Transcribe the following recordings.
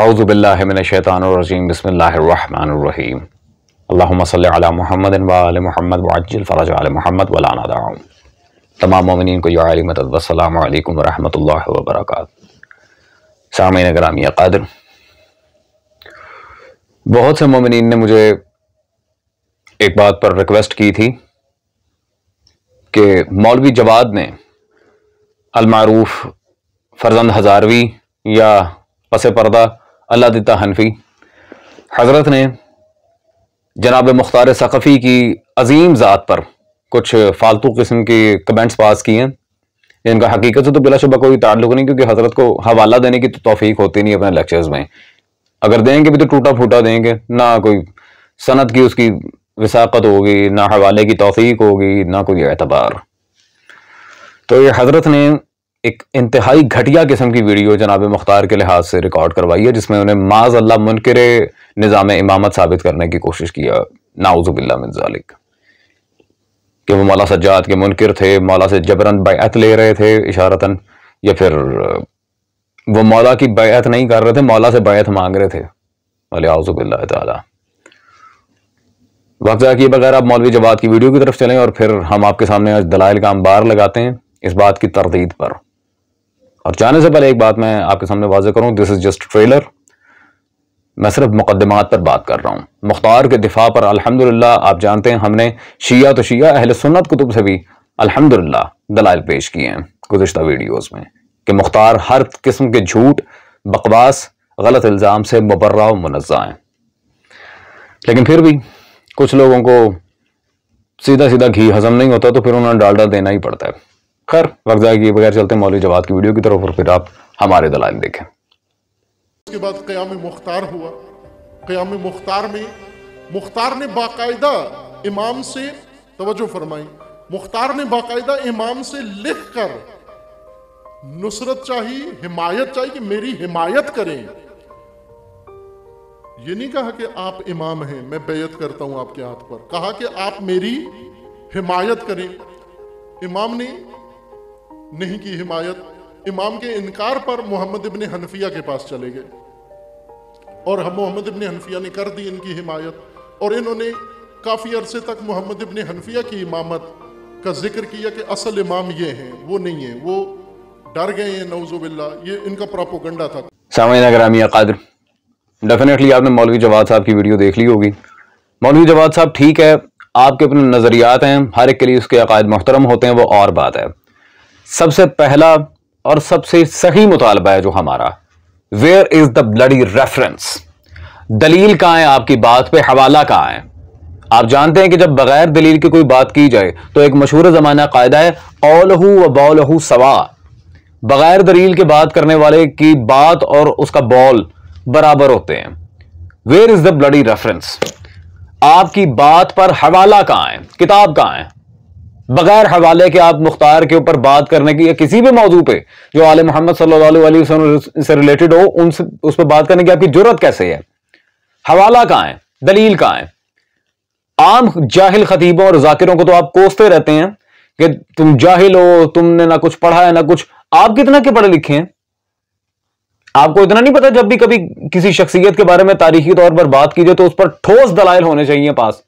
आउज़बिल्लिनशैतानरजीम बसमीम अल्लाम महमद वाल महमद वाजिल आल महमद वलाना तमाम ममिन को याली मदद वबरक ग्रामी कदर बहुत से ममिन ने मुझे एक बात पर रिक्वेस्ट की थी कि मौलवी जवाद ने अलमारूफ फरजंद हजारवी या पसे पर्दा अल्लाह दिता हनफी हज़रत ने जनाब मुख्तार सक़फ़ी की अजीम ज़ात पर कुछ फालतू किस्म के कमेंट्स पास किए हैं इनका हकीकत से तो बिला शुबा कोई ताल्लुक नहीं क्योंकि हज़रत को हवाला देने की तो तोफ़ी होती नहीं अपने लेक्चर्स में अगर देंगे भी तो टूटा फूटा देंगे ना कोई सनत की उसकी विसाकत होगी ना हवाले की तोफ़ीक होगी ना कोई एतबार तो ये हज़रत ने एक इंतहाई घटिया किस्म की वीडियो जनाब मुख्तार के लिहाज से रिकॉर्ड करवाई है जिसमें उन्हें माज अल्लाह मुनकर निज़ाम इमामत साबित करने की कोशिश किया नाउजुबिल्ला मिनजालिक कि वो मौला सज्जाद के मुनकर थे मौला से जबरन बैत ले रहे थे इशारतन या फिर वो मौला की बैत नहीं कर रहे थे मौला से बैत मांग रहे थे अलियाज़ुबिल्ला ताला वक्त ज़ाकिए बगैर आप मौलवी जवाद की वीडियो की तरफ चलें और फिर हम आपके सामने आज दलाइल का अंबार लगाते हैं इस बात की तरदीद पर और जाने से पहले एक बात मैं आपके सामने वाजह करूं दिस इज़ जस्ट ट्रेलर मैं सिर्फ मुकदमात पर बात कर रहा हूँ मुख्तार के दिफा पर अल्हम्दुलिल्लाह आप जानते हैं हमने शिया तो शिया अहल सुन्नत कुतुब से भी अल्हम्दुलिल्लाह दलाल पेश किए हैं गुजशत वीडियोस में कि मुख्तार हर किस्म के झूठ बकवास गलत इल्ज़ाम से मुबर्रा मुनज़ा हैं लेकिन फिर भी कुछ लोगों को सीधा सीधा घी हजम नहीं होता तो फिर उन्हें डालडा देना ही पड़ता है खैर वक्त जाए कि बगैर चलते मौलवी जवाब की वीडियो की तरफ और फिर आप हमारे दलाल देखें उसके बाद क्याम मुख्तार हुआ क्याम मुख्तार में मुख्तार ने बाकायदा इमाम से तवज्जो फरमाई मुख्तार ने बाकायदा इमाम से लिख कर नुसरत चाहिए हिमायत चाहिए कि मेरी हिमायत करें ये नहीं कहा कि आप इमाम हैं मैं बेयत करता हूं आपके हाथ पर कहा कि आप मेरी हिमायत करें इमाम ने नहीं की हिमायत इमाम के इनकार पर मोहम्मद इबन हनफिया के पास चले गए और हम मोहम्मद इबन हनफिया ने कर दी इनकी हिमायत और इन्होंने काफ़ी अरसे तक मोहम्मद इबन हनफिया की इमामत का जिक्र किया कि असल इमाम ये हैं वो नहीं है वो डर गए हैं नवजुबिल्ला ये इनका प्रोपोगंडा था सामान्य ग्रामिया कादर डेफिनेटली आपने मौलवी जवाद साहब की वीडियो देख ली होगी मौलवी जवाद साहब ठीक है आपके अपने नज़रियात हैं हर एक के लिए उसके अकायद मोहतरम होते हैं वो और बात है सबसे पहला और सबसे सही मुतालबा है जो हमारा where is the bloody reference दलील कहाँ है आपकी बात पे हवाला कहाँ है आप जानते हैं कि जब बगैर दलील की कोई बात की जाए तो एक मशहूर ज़माना कायदा है ओलहू व बौलहू सवा बगैर दलील के बात करने वाले की बात और उसका बॉल बराबर होते हैं where is the bloody reference आपकी बात पर हवाला कहाँ है किताब कहाँ है बगैर हवाले के आप मुख्तार के ऊपर बात करने की या किसी भी मौजू पे जो आल मोहम्मद सल्लल्लाहु से रिलेटेड हो उन उस पर बात करने की आपकी जरूरत कैसे है हवाला कहां है दलील कहां है आम जाहिल खतीबों और जाकिरों को तो आप कोसते रहते हैं कि तुम जाहिल हो तुमने ना कुछ पढ़ा है ना कुछ आप कितना के पढ़े लिखे हैं आपको इतना नहीं पता जब भी कभी किसी शख्सियत के बारे में तारीखी तौर पर बात की जाए तो उस पर ठोस दलाइल होने चाहिए पास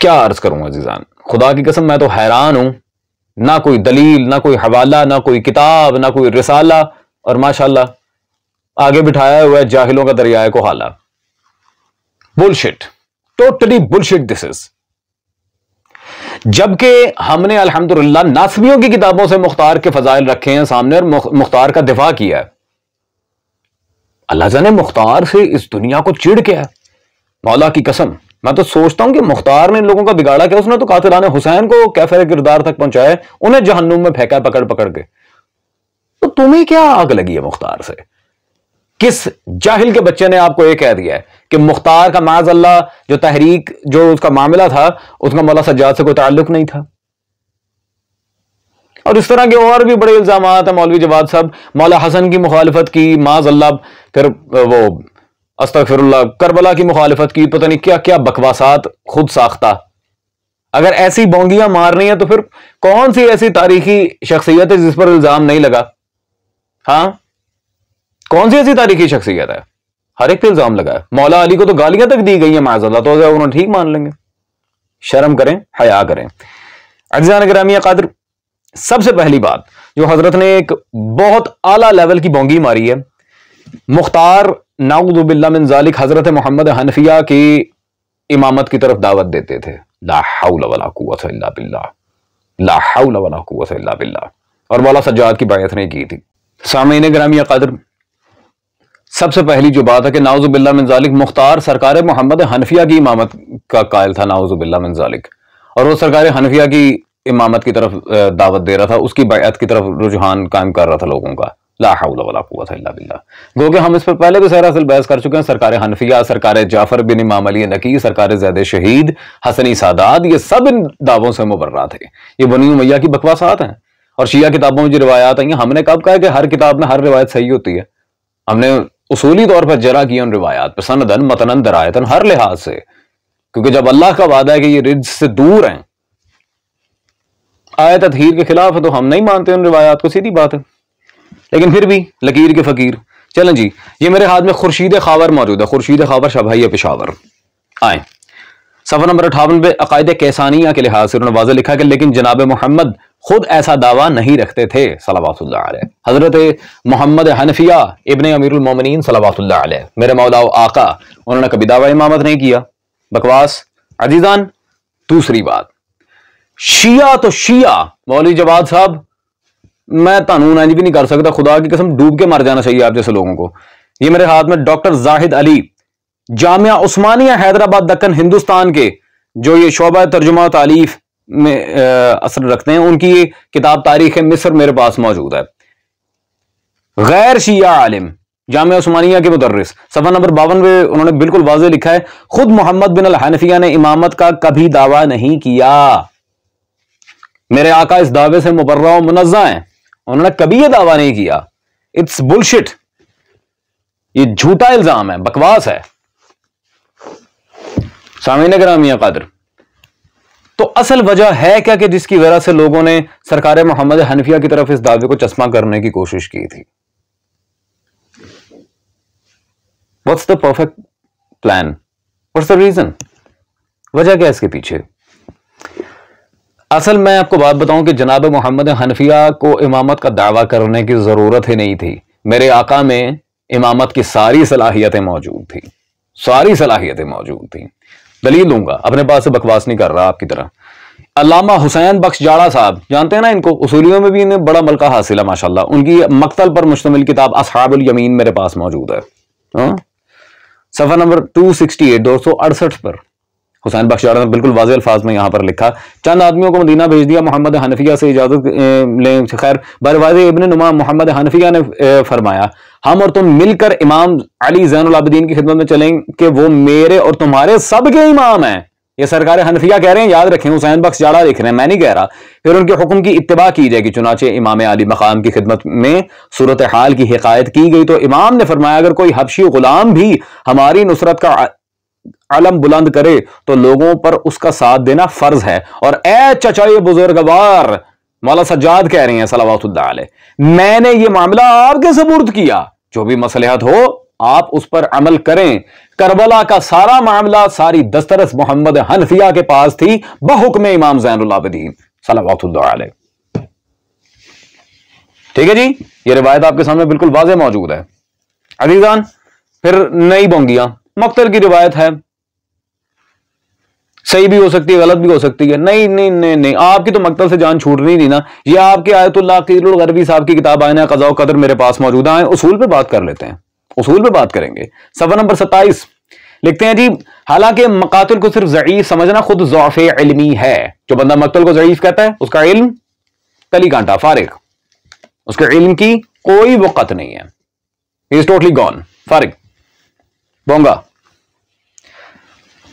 क्या अर्ज करूंगा जीजान खुदा की कसम मैं तो हैरान हूं ना कोई दलील ना कोई हवाला ना कोई किताब ना कोई रिसाला और माशाला आगे बिठाया हुआ है जाहिलों का दरियाए को हाला bullshit totally bullshit this is जबकि हमने अलहमदुल्ला नासमियों की किताबों से मुख्तार के फजाइल रखे हैं सामने और मुख्तार का दिफा किया है अल्लाह जाने मुख्तार से इस दुनिया को चिड़ किया है मौला की कसम मैं तो सोचता हूं कि मुख्तार ने लोगों का बिगाड़ा क्या उसने तो कातिलान हुसैन को कैफे किरदार तक पहुंचाया उन्हें जहन्नुम में फेंका पकड़ पकड़ के तो तुम्हें क्या आग लगी है मुख्तार से किस जाहिल के बच्चे ने आपको यह कह दिया है कि मुख्तार का माज अल्लाह जो तहरीक जो उसका मामला था उसका मौला सज्जाद से कोई ताल्लुक नहीं था और इस तरह के और भी बड़े इल्जाम हैं मौलवी जवाद साहब मौला हसन की मुखालफत की माज अल्लाह फिर वो फिर करबला की मुखालफत की पता नहीं क्या क्या बकवासात खुद साख्ता अगर ऐसी बोंगियां मारनी है तो फिर कौन सी ऐसी तारीखी शख्सियत है जिस पर इल्जाम नहीं लगा हाँ कौन सी ऐसी तारीखी शख्सियत है हर एक पे इल्जाम लगा है मौला अली को तो गालियां तक दी गई है माजल्ला तो उन्होंने ठीक मान लेंगे शर्म करें हया करें अजान ग्रामिया कादर सबसे पहली बात जो हजरत ने एक बहुत आला लेवल की बोंगी मारी है मुख्तार नाउदबिल्लाजालिक हज़रत मोहम्मद हनफिया की इमामत की तरफ दावत देते थे और वाला सज्जाद की बायत नहीं की थी सामीन ग्रामी कदर सबसे पहली जो बात है कि नाउजुबिल्ला मिनजालिक मुख्तार सरकार मोहम्मद हनफिया की इमामत का कायल था नाउजुबिल्ला मिनजालिक और वो सरकार हनफिया की इमामत की तरफ दावत दे रहा था उसकी बायत की तरफ रुझान कायम कर रहा था लोगों का लाला गो हम इस पर पहले भी सरासिल बहस कर चुके हैं सरकार हनफिया सरकार जाफर बिन इमाम अली नकी सरकार जैद शहीद हसनी सादात ये सब इन दावों से मुबर्रा थे ये बनी मैया की बकवासात हैं और शिया किताबों में जो रिवायात आई हमने कब कहा कि हर किताब में हर रिवायत सही होती है हमने उसूली तौर पर जरा किया उन रिवायात पर सनदन मतनन दरायतन हर लिहाज से क्योंकि जब अल्लाह का वादा है कि ये रिज से दूर हैं आयत अधीर के खिलाफ है तो हम नहीं मानते उन रिवायात को सीधी बात है लेकिन फिर भी लकीर के फ़कीर चलें जी ये मेरे हाथ में खुर्शीद खावर मौजूद है खुर्शीद खावर शबाही पेशावर आए सफ़र नंबर अठावन पे अकायद कैसानिया के लिहाज से उन्होंने वाजा लिखा कि लेकिन जनाब मोहम्मद खुद ऐसा दावा नहीं रखते थे सलावातुल्ला हज़रत मोहम्मद हनफिया इबन अमीरमिन सलावातुल्ला मेरे मौलाओ आका उन्होंने कभी दावा इमामत नहीं किया बकवास अजीज़ान दूसरी बात शिया तो शिया मौली जवाब साहब मैं तानू नाइज भी नहीं कर सकता खुदा की कसम डूब के मर जाना चाहिए आप जैसे लोगों को ये मेरे हाथ में डॉक्टर जाहिद अली जामिया उस्मानिया हैदराबाद दक्कन हिंदुस्तान के जो ये शोबा तर्जुमा तालीफ में असर रखते हैं उनकी ये किताब तारीख मिस्र मेरे पास मौजूद है गैर शिया आलिम जाम उस्मानिया के मुदर्रस सफा नंबर बावन में उन्होंने बिल्कुल वाजे लिखा है खुद मोहम्मद बिन हनफिया ने इमामत का कभी दावा नहीं किया मेरे आका इस दावे से मुबर्रा मुनजा है उन्होंने कभी यह दावा नहीं किया इट्स बुलशिट ये झूठा इल्जाम है बकवास है सामीन ग्रामिया कादर तो असल वजह है क्या कि जिसकी वजह से लोगों ने सरकार मोहम्मद हनफिया की तरफ इस दावे को चश्मा करने की कोशिश की थी what's the perfect plan what's the reason वजह क्या है इसके पीछे असल मैं आपको बात बताऊं कि जनाब मोहम्मद हनफिया को इमामत का दावा करने की ज़रूरत ही नहीं थी मेरे आका में इमामत की सारी सलाहियतें मौजूद थी सारी सलाहियतें मौजूद थी दलील दूंगा अपने पास से बकवास नहीं कर रहा आपकी तरह अलामा हुसैन बख्श जाड़ा साहब जानते हैं ना इनको उसूलियों में भी इन्हें बड़ा मलका हासिल है माशाला उनकी मकतल पर मुश्तमिल किताब असहाबुल यमीन मेरे पास मौजूद है हाँ? सफ़र नंबर टू सिक्सटी एट दो सौ अड़सठ पर हुसैन बख्शार ने बिल्कुल वाज अल्फाज में यहाँ पर लिखा चंद आदमियों को मदीना भेज दिया मोहम्मद हनफिया से इजाज़त लें खैर बरवाज इबन नुमा मोहम्मद हनफिया ने फरमाया हम और तुम मिलकर इमाम अली जैनलाबद्दीन की खिदमत में चलें कि वो मेरे और तुम्हारे सबके इमाम हैं ये सरकार हनफिया कह रहे हैं याद रखें हुसैन बख्श जाड़ा लिख रहे हैं मैं नहीं कह रहा फिर उनके हुक्म की इतबा की जाएगी चुनाचे इमाम अली मकाम की खिदमत में सूरत हाल की हिकायत की गई तो इमाम ने फरमाया अगर कोई हबशी गुलाम भी हमारी नुसरत का अलम बुलंद करे तो लोगों पर उसका साथ देना फर्ज है और ए चचाई बुजुर्गवार मौला सज्जाद कह रहे हैं सलावातुल्ला मैंने ये मामला आपके सबूत किया जो भी मसलहत हो आप उस पर अमल करें करबला का सारा मामला सारी दस्तरस मोहम्मद हनफिया के पास थी बहुकम इमाम जैनदीन सलावातुल्ला ठीक है जी ये रिवायत आपके सामने बिल्कुल वाजे मौजूद है अजीजान फिर नई बोंगियां मख्तर की रिवायत है सही भी हो सकती है गलत भी हो सकती है नहीं नहीं नहीं नहीं आपकी तो मकतल से जान छूट नहीं थी ना ये आपके आयतुल्ला गरबी साहब की किताब आयना कजा कदर मेरे पास मौजूद है उसूल पर बात कर लेते हैं उसूल पर बात करेंगे सवा नंबर सत्ताईस लिखते हैं जी हालांकि मकातिल को सिर्फ जयीफ समझना खुद जोफे इलमी है जो बंदा मकतल को जयीफ कहता है उसका इल्म कली कांटा फारिग उसके इल्म की कोई वक़त नहीं है इज टोटली गॉन फारिग बोंगा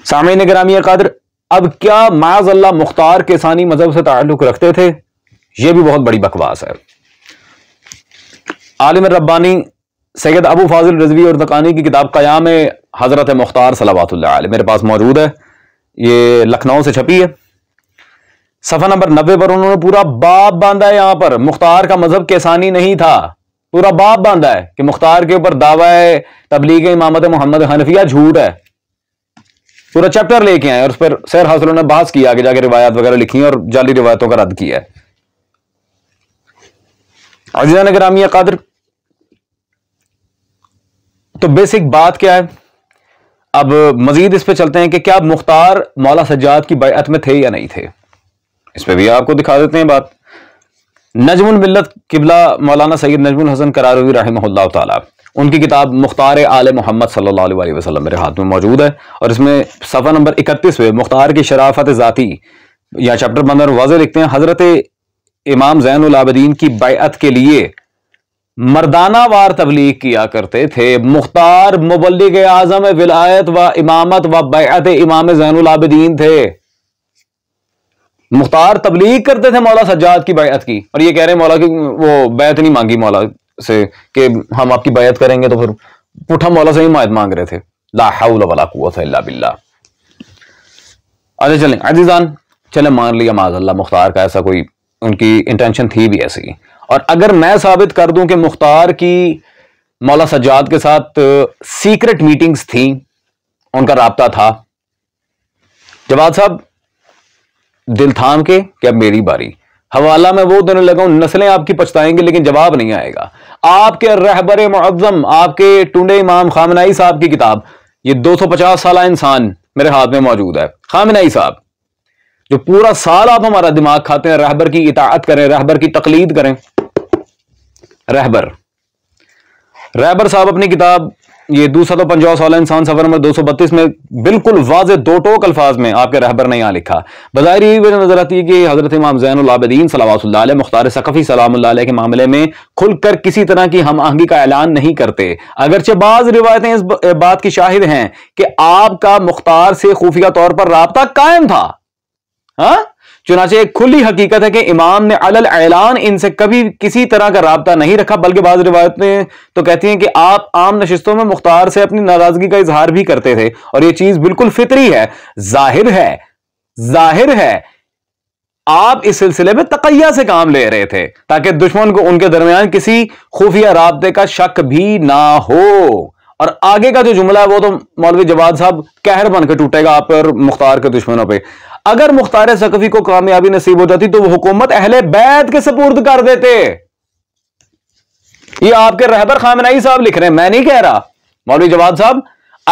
सामने ग्रामीण कादर अब क्या अल्लाह मुख्तार के सानी मजहब से ताल्लुक रखते थे यह भी बहुत बड़ी बकवास है आलिम रब्बानी सैयद अबू फाजिल रजवी और दकानी की किताब कयाम हज़रत मुख्तार सलावातुल्ल मेरे पास मौजूद है ये लखनऊ से छपी है सफ़ा नंबर नब्बे पर उन्होंने पूरा बाप बांधा है यहां पर मुख्तार का मजहब केसानी नहीं था पूरा बाप बांधा है कि मुख्तार के ऊपर दावा है तबलीग इमामत मोहम्मद हनफिया झूठ है पूरा चैप्टर लेके आए और उस पर सैर हासिलों ने बहस की आगे जाके रिवायात वगैरह लिखी और जाली रिवायतों का रद्द किया है अजीजा नगरामिया कादर तो बेसिक बात क्या है अब मजीद इस पर चलते हैं कि क्या मुख्तार मौला सज्जाद की बैत में थे या नहीं थे इस पर भी आपको दिखा देते हैं बात नजमुल मिल्लत किबला मौलाना सैयद नजमुल हसन करारवी रहमल्ला उनकी किताब मुख्तार आल मोहम्मद सल्ला वसलम मेरे हाथ में मौजूद है और इसमें सफ़ा नंबर इकतीस पे मुख्तार की शराफत ज़ाती या चैप्टर बंदर वाजह लिखते हैं हज़रत इमाम जैनदीन की बैत के लिए मर्दाना वार तबलीग किया करते थे मुख्तार मुबलिक आजम विलायत व इमामत व बैत इमाम जैनदीन थे मुख्तार तबलीग करते थे मौला सज्जाद की बैत की और ये कह रहे हैं मौला की वो बैत नहीं मांगी मौला से कि हम आपकी बायत करेंगे तो फिर पुठा मौला से ही मायत मांग रहे थे ला बिल्ला अरे चले अजीज़ान चले मान लिया माजल्ला मुख्तार का ऐसा कोई उनकी इंटेंशन थी भी ऐसी और अगर मैं साबित कर दूं कि मुख्तार की मौला सज्जाद के साथ सीक्रेट मीटिंग्स थी उनका रबता था जवाब साहब दिल थाम के क्या अब मेरी बारी हवाला मैं वो देने लगा हूं नस्लें आपकी पछताएंगे लेकिन जवाब नहीं आएगा आपके रहबर मुआजम आपके टुंडे इमाम खामनाई साहब की किताब ये 250 साल इंसान मेरे हाथ में मौजूद है खामनाई साहब जो पूरा साल आप हमारा दिमाग खाते हैं रहबर की इताअत करें रहबर की तकलीद करें रहबर रहबर साहब अपनी किताब ये दूसरा तो पंजाब सवाल इंसान सफर नंबर बत्तीस में बिल्कुल वाज दो टोक अल्फाज में आपके रहबर ने यहाँ लिखा बज़ाहिर वजह नजर आती है कि हजरत इमाम जैनदीन सलाम्ल मुख्तार सकफ़ी सलाम के मामले में खुलकर किसी तरह की हम आहंगी का ऐलान नहीं करते अगरचे बाज रिवायतें इस बात की शाहिद हैं कि आपका मुख्तार से खुफिया तौर पर रबता कायम था हा? चुनाचे एक खुली हकीकत है कि इमाम ने अल ऐलान इनसे कभी किसी तरह का रबता नहीं रखा बल्कि बाज रिवायत तो कहती हैं कि आप आम नशस्तों में मुख्तार से अपनी नाराजगी का इजहार भी करते थे और यह चीज बिल्कुल फितरी है जाहिर है जाहिर है आप इस सिलसिले में तकैया से काम ले रहे थे ताकि दुश्मन को उनके दरमियान किसी खुफिया रबते का शक भी ना हो और आगे का जो जुमला है वो तो मौलवी जवाद साहब कहर बन के टूटेगा आप और मुख्तार के दुश्मनों पे अगर मुख्तार सकफी को कामयाबी नसीब हो जाती तो वो हुकूमत अहले बैद के सपूर्द कर देते ये आपके रहबर खामनाई साहब लिख रहे हैं मैं नहीं कह रहा मौलवी जवाद साहब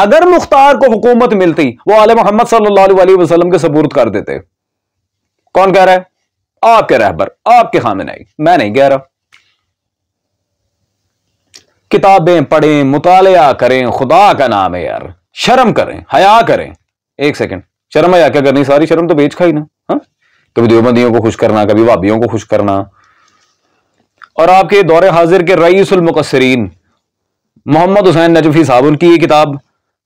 अगर मुख्तार को हुकूमत मिलती वो आले मोहम्मद सल्लल्लाहु अलैहि वसल्लम के सबूत कर देते कौन कह रहा है आपके रहबर आपके खामनाई मैं नहीं कह रहा किताबें पढ़ें मुताया करें खुदा का नाम है यार शर्म करें हया करें एक सेकेंड शर्म हया क्या करनी सारी शर्म तो बेच खाई ना हा? कभी देवबंदियों को खुश करना कभी भाभीियों को खुश करना और आपके दौरे हाजिर के रईसमकसरीन मोहम्मद हुसैन नजफी साहब उनकी ये किताब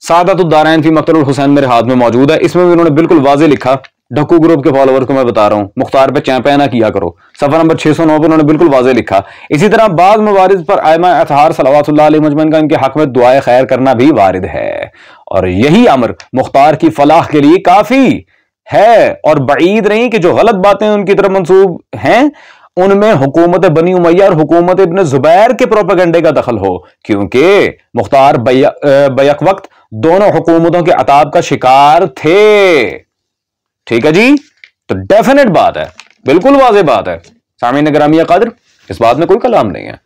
सादत उद्दारैन फी मकतल हुसैन मेरे हाथ में मौजूद है इसमें भी उन्होंने बिल्कुल वाजे लिखा डकू ग्रुप के फॉलोवर को मैं बता रहा हूँ मुख्तार पे चैंपे ना किया करो सफर नंबर 609 पर उन्होंने बिल्कुल वाजे लिखा इसी तरह बाद मवारद पर आयमा अतहार सलावातल का इनके हक में दुआए खैर करना भी वारद है और यही अमर मुख्तार की फलाह के लिए काफी है और बईद नहीं कि जो गलत बातें उनकी तरफ मनसूब हैं उनमें हुकूमत बनी उमैया और हुकूमत इबन जुबैर के प्रोपागेंडे का दखल हो क्योंकि मुख्तार बैक वक्त दोनों हुकूमतों के अताब का शिकार थे ठीक है जी तो डेफिनेट बात है बिल्कुल वाजे बात है सामिन ग्रामिया कदर इस बात में कोई कलाम नहीं है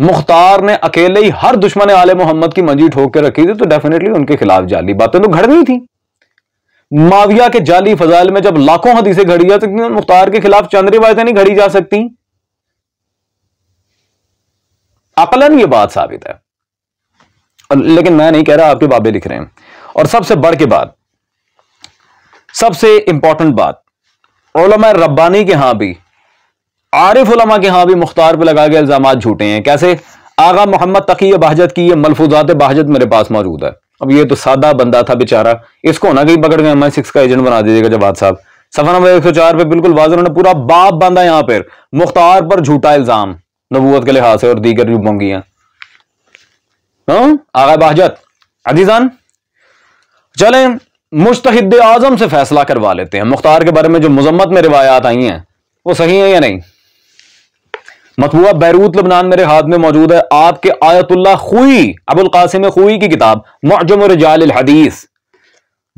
मुख्तार ने अकेले ही हर दुश्मन आले मोहम्मद की मंजी ठोक के रखी थी तो डेफिनेटली उनके खिलाफ जाली बातें तो घड़ गई थी माविया के जाली फजाइल में जब लाखों हदीसें घड़ी जा सकती तो मुख्तार के खिलाफ चंद्री रिवायतें नहीं घड़ी जा सकती अपलन ये बात साबित है लेकिन मैं नहीं कह रहा आपके बाबे लिख रहे हैं और सबसे बढ़ के बात सबसे इंपॉर्टेंट बात ओलमा रब्बानी के यहां भी आरिफ उलमा के यहां भी मुख्तार पर लगा के इल्जाम झूठे हैं कैसे आगा मोहम्मद तकी बहाजत की यह मलफूजात बहाजत मेरे पास मौजूद है अब ये तो सादा बंदा था बेचारा इसको ना कहीं पकड़ गया सिक्स का एजेंट बना दीजिएगा जवाब साहब सफर नंबर एक सौ चार पर बिल्कुल वाज उन्होंने पूरा बाप बांधा यहां पर मुख्तार पर झूठा इल्जाम नबूत के लिहाज से और दीगर जो हैं हाँ? आगा बहाजत अजीजान चलें मुश्तद आजम से फैसला करवा लेते हैं मुख्तार के बारे में जो मजम्मत में रिवायात आई हैं वो सही है या नहीं मतबूआ बैरूत लबनान मेरे हाथ में मौजूद है आपके आयतुल्ला खुई अबुल कासिम खुई की किताब मौजम रजाल हदीस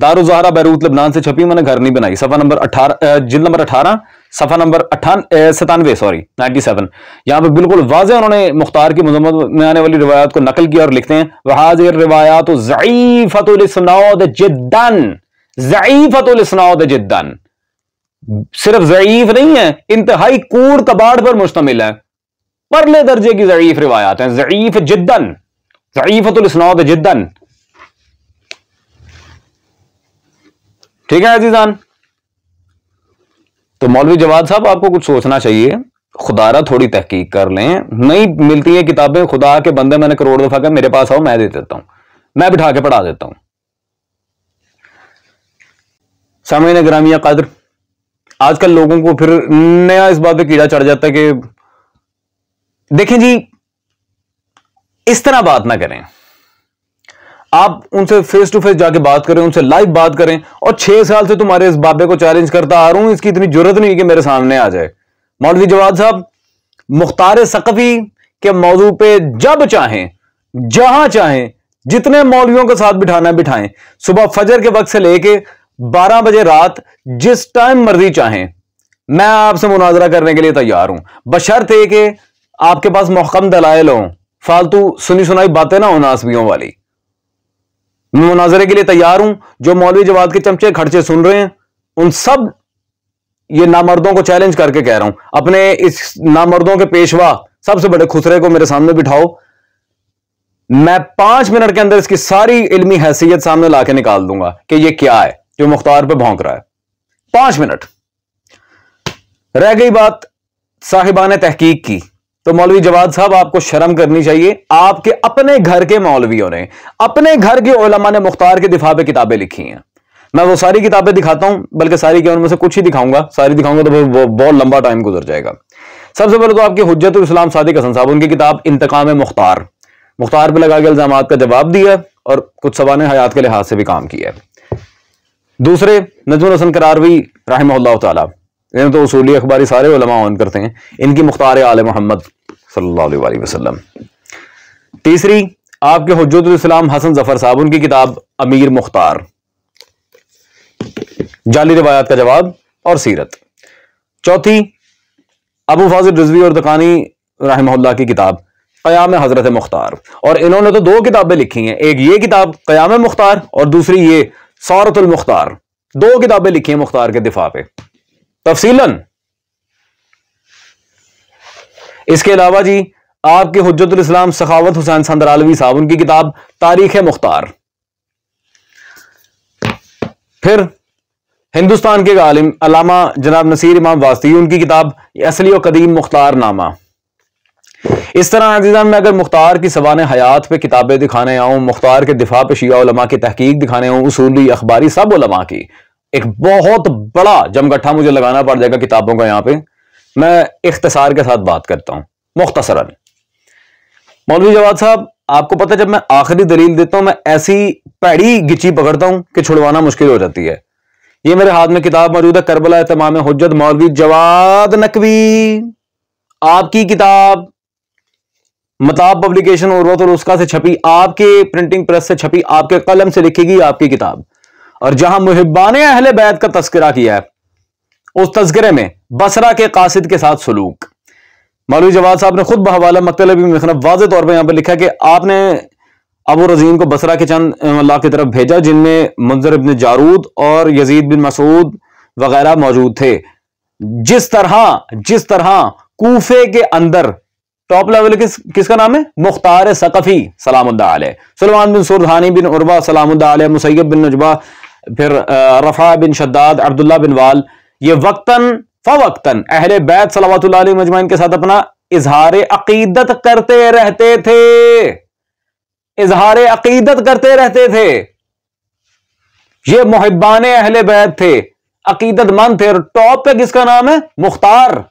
दारुजहरा बैरूत लबनान से छपी मैंने घर नहीं बनाई सफा नंबर अठारह जिल नंबर अठारह सफ़ा नंबर अठान सतानवे सॉरी नाइनटी सेवन यहाँ पर बिल्कुल वाजह उन्होंने मुख्तार की मजम्मत में आने वाली रिवायात को नकल किया और लिखते हैं वहाज रिवायात जिद्दन जिद्दन सिर्फ जयीफ नहीं है इंतहाई कूड़ कबाड़ पर मुश्तमिल है परले दर्जे की ज़ीफ़ रिवायात हैं जयीफ जिद्दन ज़ीफ़तनाद जिद्दन ठीक है अजीज़ान तो मौलवी जवाद साहब आपको कुछ सोचना चाहिए खुदारा थोड़ी तहकीक कर लें नहीं मिलती है किताबें खुदा के बंदे मैंने करोड़ दफा कहा मेरे पास आओ मैं दे देता हूं मैं बिठा के पढ़ा देता हूं ने ग्रामिया कदर आजकल लोगों को फिर नया इस बात पे कीड़ा चढ़ जाता है कि देखें जी इस तरह बात ना करें आप उनसे फेस टू फेस जाके बात करें उनसे लाइव बात करें और छह साल से तुम्हारे इस बाबे को चैलेंज करता आ रहा हूं इसकी इतनी जरूरत नहीं है कि मेरे सामने आ जाए मौलवी जवाब साहब मुख्तार सकफी के मौजू पे जब चाहें जहां चाहें जितने मौलवियों के साथ बिठाना बिठाएं सुबह फजर के वक्त से लेके बारह बजे रात जिस टाइम मर्जी चाहें मैं आपसे मुनाजरा करने के लिए तैयार हूं थे कि आपके पास मोहकम दलायल लो फालतू सुनी सुनाई बातें ना हो नासमियों वाली मुनाजरे के लिए तैयार हूं जो मौलवी जवाब के चमचे खर्चे सुन रहे हैं उन सब ये नामर्दों को चैलेंज करके कह रहा हूं अपने इस नामर्दों के पेशवा सबसे बड़े खुसरे को मेरे सामने बिठाओ मैं पांच मिनट के अंदर इसकी सारी इलमी हैसियत सामने ला के निकाल दूंगा कि ये क्या है जो मुख्तार पे भौंक रहा है पांच मिनट रह गई बात साहिबान तहकीक की तो मौलवी जवाद साहब आपको शर्म करनी चाहिए आपके अपने घर के मौलवियों ने अपने घर के ओलमा ने मुख्तार के दिफा पे किताबें लिखी हैं मैं वो सारी किताबें दिखाता हूं बल्कि सारी की उनमें से कुछ ही दिखाऊंगा सारी दिखाऊंगा तो फिर वो बहुत लंबा टाइम गुजर जाएगा सबसे पहले तो आपकी हजत इस्लाम सादिक हसन साहब उनकी किताब इंतकाम मुख्तार मुख्तार पर लगा के इल्जाम का जवाब दिया और कुछ सवाल ने हयात के लिहाज से भी काम किया दूसरे नजमुल हसन करारवी राहम तला इन्हें तो उसूली अखबारी सारे उलमा ऑन करते हैं इनकी मुख्तार आल मोहम्मद वसल्लम तीसरी आपके हजरतम हसन जफर साहब उनकी किताब अमीर मुख्तार जाली रिवायात का जवाब और सीरत चौथी अबू फाजिल रजवी और दकानी रहमल्ला की किताब क़याम हज़रत मुख्तार और इन्होंने तो दो किताबें लिखी हैं एक ये किताब क़याम मुख्तार और दूसरी ये सौरतुल मुख्तार दो किताबें लिखी हैं मुख्तार के दिफा पे तफसीलन इसके अलावा जी आपके हजरत इस्लाम सखावत हुसैन सदर आलवी साहब उनकी किताब तारीख मुख्तार फिर हिंदुस्तान के गालिम अलामा जनाब नसीर इमाम वास्ती उनकी किताब असली और कदीम मुख्तार नामा इस तरह अजीज़ान में अगर मुख्तार की सवान हयात पे किताबें दिखाने आऊँ मुख्तार के दिफा पे शिया की तहकीक दिखाने आऊं उसूली अखबारी सब उलमा की एक बहुत बड़ा जमगट्ठा मुझे लगाना पड़ जाएगा किताबों का यहां पे मैं इख्तसार के साथ बात करता हूं मुख्तसरा मौलवी जवाब साहब आपको पता है जब मैं आखिरी दलील देता हूं मैं ऐसी पैड़ी गिची पकड़ता हूं कि छुड़वाना मुश्किल हो जाती है ये मेरे हाथ में किताब मौजूद है करबला तमाम हजत मौलवी जवाद नकवी आपकी किताब मताब पब्लिकेशन और उसका से छपी आपके प्रिंटिंग प्रेस से छपी आपके कलम से लिखेगी आपकी किताब और जहां मुहिबान अहल बैत का तस्करा किया है उस तस्करे में बसरा के कासिद के साथ सलूक मौलवी जवाब साहब ने खुद बहवाला मतलब वाज तौर पर यहां पर लिखा कि आपने अबू रजीम को बसरा के चंद अल्लाह की तरफ भेजा जिनमें मंजर इबन जारूद और यजीद बिन मसूद वगैरह मौजूद थे जिस तरह जिस तरह कूफे के अंदर टॉप लेवल किस किसका नाम है मुख्तार सकफी सलाम सलमान बिन सुरधानी बिन उर्वा सलाम मुसैब बिन नजबा फिर रफ़ा बिन शद्दाद अब्दुल्ला बिन वाल ये वक्तन फ़वक्तन अहल बैत सलावत मजमैन के साथ अपना इजहार अकीदत करते रहते थे इजहार अकीदत करते रहते थे ये मोहब्बान अहल बैत थे अकीदतमंद थे और टॉप पे किसका नाम है मुख्तार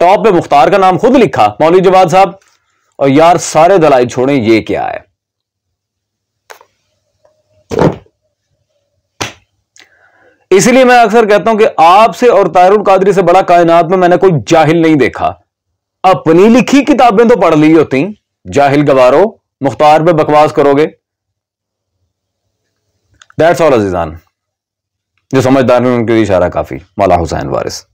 टॉप पे मुख्तार का नाम खुद लिखा मौली जवाद साहब और यार सारे दलाई छोड़े ये क्या है इसलिए मैं अक्सर कहता हूं कि आपसे और तारुल कादरी से बड़ा कायनात में मैंने कोई जाहिल नहीं देखा अपनी लिखी किताबें तो पढ़ ली होती जाहिल गवारो मुख्तार पे बकवास करोगे दैट्स ऑल अजीजान जो समझदार में उनके लिए इशारा काफी मौला हुसैन वारिस